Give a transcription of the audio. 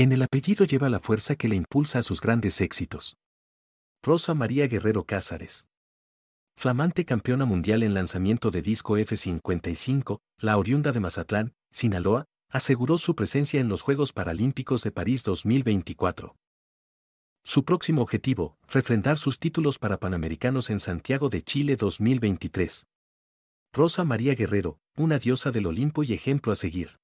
En el apellido lleva la fuerza que le impulsa a sus grandes éxitos. Rosa María Guerrero Cázares. Flamante campeona mundial en lanzamiento de disco F55, la oriunda de Mazatlán, Sinaloa, aseguró su presencia en los Juegos Paralímpicos de París 2024. Su próximo objetivo, refrendar sus títulos para Panamericanos en Santiago de Chile 2023. Rosa María Guerrero, una diosa del Olimpo y ejemplo a seguir.